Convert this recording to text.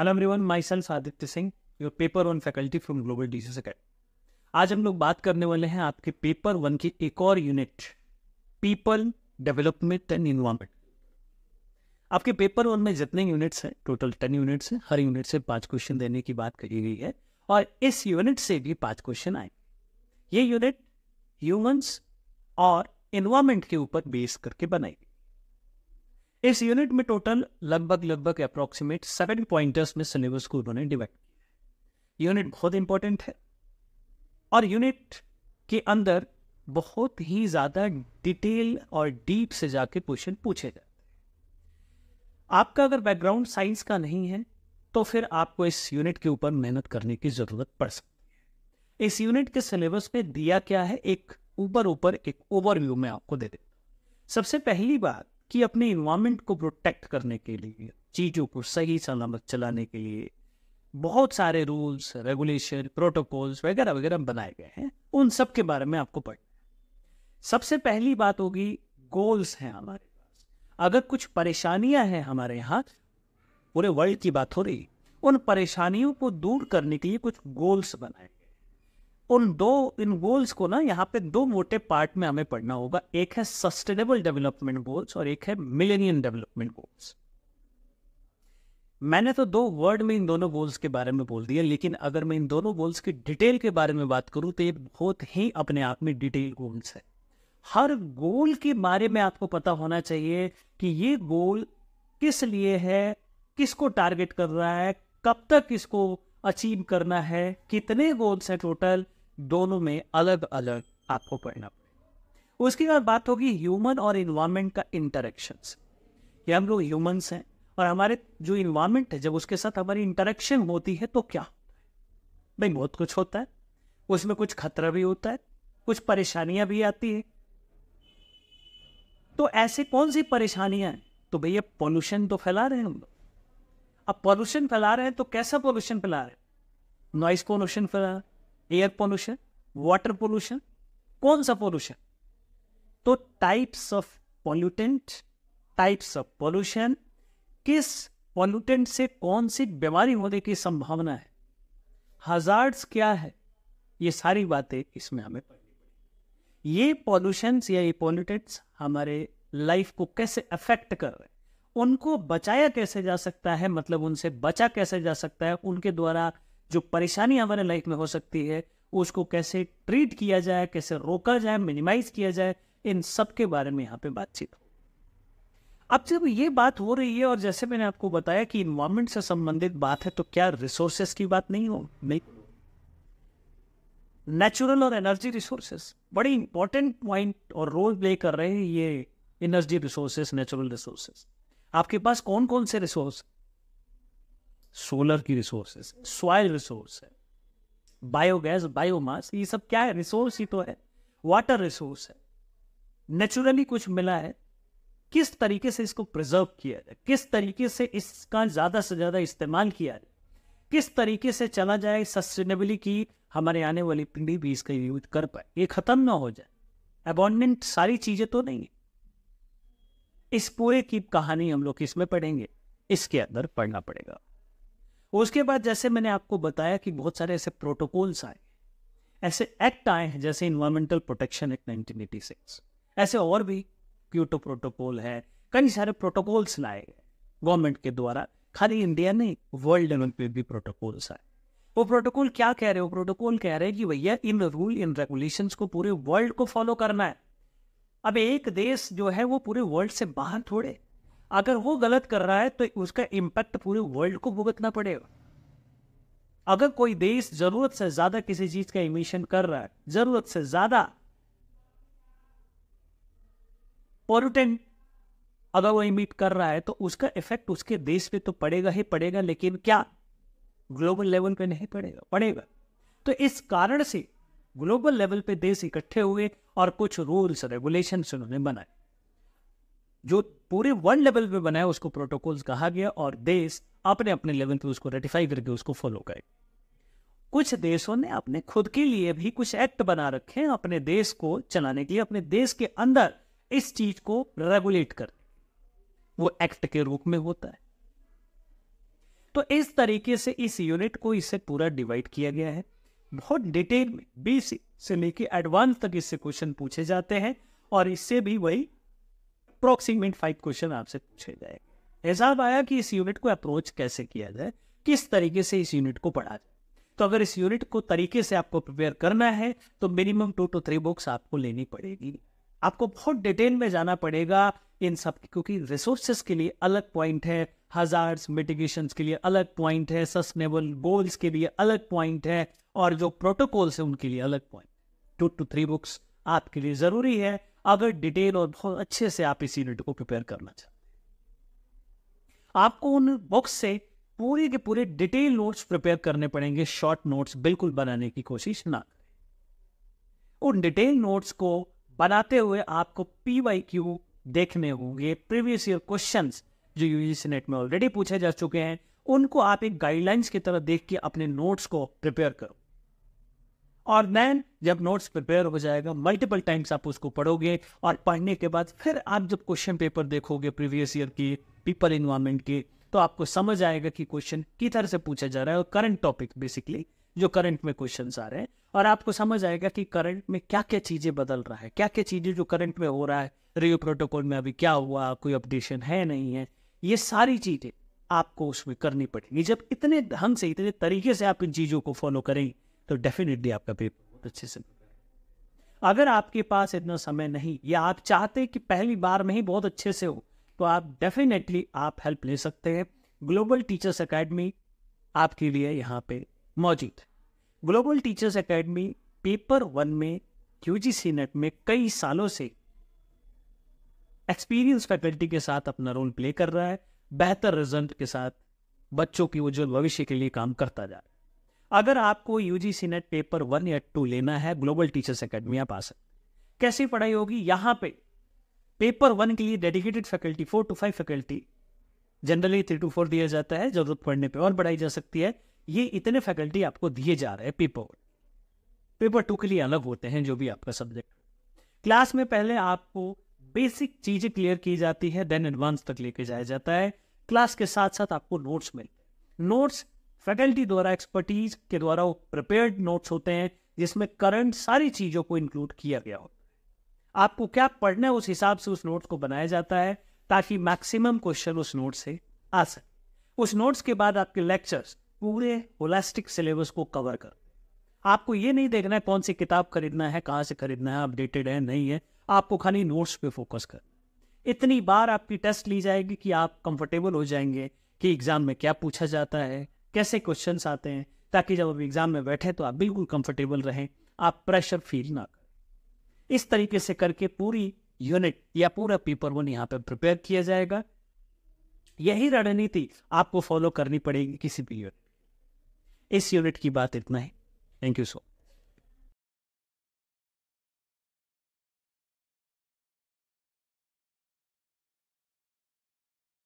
hello everyone myself Aditya Singh your paper one faculty from global DC second आज हम लोग बात करने वाले हैं आपके पेपर वन की एक और unit people development and environment आपके पेपर वन में जितने यूनिट्स हैं टोटल टेन यूनिट्स हैं हर यूनिट से पांच क्वेश्चन देने की बात कही गई है और इस यूनिट से भी पांच क्वेश्चन आए ये यूनिट ह्यूमंस और इन्वायरमेंट के ऊपर बेस करके बनाई गई इस यूनिट में टोटल लगभग लगभग अप्रोक्सीमेट सेवन पॉइंटर्स में सिलेबस को उन्होंने डिवाइड किया यूनिट बहुत इंपॉर्टेंट है और यूनिट के अंदर बहुत ही ज़्यादा डिटेल और डीप से जाके क्वेश्चन पूछे जाते हैं आपका अगर बैकग्राउंड साइंस का नहीं है तो फिर आपको इस यूनिट के ऊपर मेहनत करने की ज़रूरत पड़ सकती है इस यूनिट के सिलेबस में दिया क्या है एक ऊपर ऊपर एक ओवरव्यू में आपको दे दे सबसे पहली बात कि अपने इन्वामेंट को प्रोटेक्ट करने के लिए चीज़ों को सही सलामत चलाने के लिए बहुत सारे रूल्स रेगुलेशन प्रोटोकॉल्स वगैरह वगैरह बनाए गए हैं उन सब के बारे में आपको पढ़ना सबसे पहली बात होगी गोल्स हैं हमारे पास अगर कुछ परेशानियां हैं हमारे यहाँ पूरे वर्ल्ड की बात हो रही उन परेशानियों को दूर करने के लिए कुछ गोल्स बनाए उन दो इन गोल्स को ना यहाँ पे दो मोटे पार्ट में हमें पढ़ना होगा एक है सस्टेनेबल डेवलपमेंट गोल्स और एक है मिलेनियम डेवलपमेंट गोल्स मैंने तो दो वर्ड में इन दोनों गोल्स के बारे में बोल दिया लेकिन अगर मैं इन दोनों गोल्स की डिटेल के बारे में बात करूं तो ये बहुत ही अपने आप में डिटेल गोल्स है हर गोल के बारे में आपको पता होना चाहिए कि ये गोल किस लिए है किसको टारगेट कर रहा है कब तक इसको अचीव करना है कितने गोल्स हैं टोटल दोनों में अलग अलग आपको पढ़ना पड़ेगा उसके बाद बात होगी ह्यूमन और इन्वायरमेंट का इंटरेक्शन ये हम लोग ह्यूमन्स हैं और हमारे जो इन्वायरमेंट है जब उसके साथ हमारी इंटरेक्शन होती है तो क्या भाई बहुत कुछ होता है उसमें कुछ खतरा भी होता है कुछ परेशानियां भी आती है तो ऐसे कौन सी परेशानियां हैं तो भैया पॉल्यूशन तो फैला रहे हैं हम लोग अब पॉल्यूशन फैला रहे हैं तो कैसा पॉल्यूशन फैला रहे हैं नॉइस पॉल्यूशन फैला रहे एयर पोल्यूशन वाटर पोल्यूशन कौन सा पोल्यूशन तो types of pollutant types of pollution किस पॉल्यूटेंट से कौन सी बीमारी होने की संभावना है हजार्ड्स क्या है ये सारी बातें इसमें हमें पढ़नी ये पॉल्यूशंस या ये पॉल्यूटेंट्स हमारे लाइफ को कैसे अफेक्ट कर रहे हैं उनको बचाया कैसे जा सकता है मतलब उनसे बचा कैसे जा सकता है उनके द्वारा जो परेशानी हमारे लाइफ में हो सकती है उसको कैसे ट्रीट किया जाए कैसे रोका जाए मिनिमाइज किया जाए इन सब के बारे में यहाँ पे बातचीत हो अब जब ये बात हो रही है और जैसे मैंने आपको बताया कि इन्वायरमेंट से संबंधित बात है तो क्या रिसोर्सेस की बात नहीं हो नहीं नेचुरल और एनर्जी रिसोर्सेस बड़ी इंपॉर्टेंट पॉइंट और रोल प्ले कर रहे हैं ये एनर्जी रिसोर्सेस नेचुरल रिसोर्सेस आपके पास कौन कौन से रिसोर्स सोलर की रिसोर्सेस सॉयल रिसोर्स है बायोगैस बायोमास ये सब क्या है रिसोर्स ही तो है वाटर रिसोर्स है नेचुरली कुछ मिला है किस तरीके से इसको प्रिजर्व किया जाए किस तरीके से इसका ज़्यादा से ज़्यादा इस्तेमाल किया जाए किस तरीके से चला जाए सस्टेनेबली की हमारे आने वाली पीढ़ी भी इसका यूज कर पाए ये ख़त्म ना हो जाए अबॉन्डेंट सारी चीज़ें तो नहीं है इस पूरे की कहानी हम लोग इसमें पढ़ेंगे इसके अंदर पढ़ना पड़ेगा उसके बाद जैसे मैंने आपको बताया कि बहुत सारे ऐसे प्रोटोकॉल्स आए ऐसे एक्ट आए हैं जैसे इन्वायरमेंटल प्रोटेक्शन एक्ट 1986 ऐसे और भी क्यूटो प्रोटोकॉल है कई सारे प्रोटोकॉल्स लाए गए गवर्नमेंट के द्वारा खाली इंडिया नहीं वर्ल्ड लेवल पे भी प्रोटोकॉल्स आए वो प्रोटोकॉल क्या कह रहे हो प्रोटोकॉल कह रहे हैं कि भैया इन रूल इन रेगुलेशन को पूरे वर्ल्ड को फॉलो करना है अब एक देश जो है वो पूरे वर्ल्ड से बाहर थोड़े अगर वो गलत कर रहा है तो उसका इम्पैक्ट पूरे वर्ल्ड को भुगतना पड़ेगा अगर कोई देश जरूरत से ज्यादा किसी चीज का इमिशन कर रहा है जरूरत से ज्यादा पॉल्यूटेंट अगर वो इमिट कर रहा है तो उसका इफेक्ट उसके देश पे तो पड़ेगा ही पड़ेगा लेकिन क्या ग्लोबल लेवल पे नहीं पड़ेगा पड़ेगा तो इस कारण से ग्लोबल लेवल पे देश इकट्ठे हुए और कुछ रूल्स रेगुलेशन उन्होंने बनाए जो पूरे वर्ल्ड लेवल पे बनाया उसको प्रोटोकॉल्स कहा गया और देश अपने अपने लेवल पे उसको रेटिफाई करके उसको फॉलो करे कुछ देशों ने अपने खुद के लिए भी कुछ एक्ट बना रखे हैं अपने देश को चलाने के लिए अपने देश के अंदर इस चीज को रेगुलेट कर वो एक्ट के रूप में होता है तो इस तरीके से इस यूनिट को इसे पूरा डिवाइड किया गया है बहुत डिटेल में बी से लेके एडवांस तक इससे क्वेश्चन पूछे जाते हैं और इससे भी वही अप्रोक्सीमेट फाइव क्वेश्चन आपसे पूछे जाए हिसाब आया कि इस यूनिट को अप्रोच कैसे किया जाए किस तरीके से इस यूनिट को पढ़ा जाए तो अगर इस यूनिट को तरीके से आपको प्रिपेयर करना है तो minimum two two three books आपको लेनी पड़ेगी आपको बहुत डिटेल में जाना पड़ेगा इन सब क्योंकि रिसोर्सेस के लिए अलग पॉइंट है हजार्स मिटिगेशन के लिए अलग पॉइंट है सस्टेनेबल गोल्स के लिए अलग पॉइंट है और जो प्रोटोकॉल्स है उनके लिए अलग point two two three books आपके लिए जरूरी है अगर डिटेल और बहुत अच्छे से आप इस यूनिट को प्रिपेयर करना चाहते आपको उन बुक्स से पूरे के पूरे डिटेल नोट्स प्रिपेयर करने पड़ेंगे शॉर्ट नोट्स बिल्कुल बनाने की कोशिश ना करें उन डिटेल नोट्स को बनाते हुए आपको पी वाई क्यू देखने होंगे प्रीवियस ईयर क्वेश्चन जो यूजीसी नेट में ऑलरेडी पूछे जा चुके हैं उनको आप एक गाइडलाइंस की तरह देख के अपने नोट्स को प्रिपेयर करो और देन जब नोट्स प्रिपेयर हो जाएगा मल्टीपल टाइम्स आप उसको पढ़ोगे और पढ़ने के बाद फिर आप जब क्वेश्चन पेपर देखोगे प्रीवियस ईयर की पीपल इन्वायरमेंट की तो आपको समझ आएगा कि क्वेश्चन किस तरह से पूछा जा रहा है और करंट टॉपिक बेसिकली जो करंट में क्वेश्चन आ रहे हैं और आपको समझ आएगा कि करंट में क्या क्या चीज़ें बदल रहा है क्या क्या चीज़ें जो करंट में हो रहा है रियो प्रोटोकॉल में अभी क्या हुआ कोई अपडेशन है नहीं है ये सारी चीज़ें आपको उसमें करनी पड़ेगी जब इतने ढंग से इतने तरीके से आप इन चीज़ों को फॉलो करेंगे तो डेफिनेटली आपका पेपर बहुत अच्छे से अगर आपके पास इतना समय नहीं या आप चाहते कि पहली बार में ही बहुत अच्छे से हो तो आप डेफिनेटली आप हेल्प ले सकते हैं ग्लोबल टीचर्स एकेडमी आपके लिए यहाँ पे मौजूद है global teachers academy paper one में यू जी नेट में कई सालों से एक्सपीरियंस फैकल्टी के साथ अपना रोल प्ले कर रहा है बेहतर रिजल्ट के साथ बच्चों की उज्जवल भविष्य के लिए काम करता जा रहा है अगर आपको UGC C NET paper one या टू लेना है ग्लोबल टीचर्स अकेडमी आप आ सकते कैसी पढ़ाई होगी यहाँ पे पेपर वन के लिए dedicated faculty four two five faculty generally three two four दिया जाता है जरूरत पड़ने पे और बढ़ाई जा सकती है ये इतने फैकल्टी आपको दिए जा रहे हैं पेपर वन पेपर टू के लिए अलग होते हैं जो भी आपका सब्जेक्ट क्लास में पहले आपको बेसिक चीजें क्लियर की जाती है देन एडवांस तक लेके जाया जाता है क्लास के साथ साथ आपको नोट्स मिलते हैं नोट्स फैकल्टी द्वारा एक्सपर्टीज के द्वारा वो प्रिपेयर्ड नोट्स होते हैं जिसमें करंट सारी चीज़ों को इंक्लूड किया गया होता है आपको क्या पढ़ना है उस हिसाब से उस नोट्स को बनाया जाता है ताकि मैक्सिमम क्वेश्चन उस नोट से आ सके उस नोट्स के बाद आपके लेक्चर्स पूरे होलास्टिक सिलेबस को कवर कर आपको ये नहीं देखना है कौन सी किताब खरीदना है कहाँ से खरीदना है अपडेटेड है नहीं है आपको खाली नोट्स पे फोकस कर इतनी बार आपकी टेस्ट ली जाएगी कि आप कंफर्टेबल हो जाएंगे कि एग्ज़ाम में क्या पूछा जाता है कैसे क्वेश्चन आते हैं ताकि जब आप एग्जाम में बैठे तो आप बिल्कुल कंफर्टेबल रहें आप प्रेशर फील ना करें इस तरीके से करके पूरी यूनिट या पूरा पेपर वन यहाँ पर प्रिपेयर किया जाएगा यही रणनीति आपको फॉलो करनी पड़ेगी किसी भी यूनिट इस यूनिट की बात इतना है थैंक यू सो मच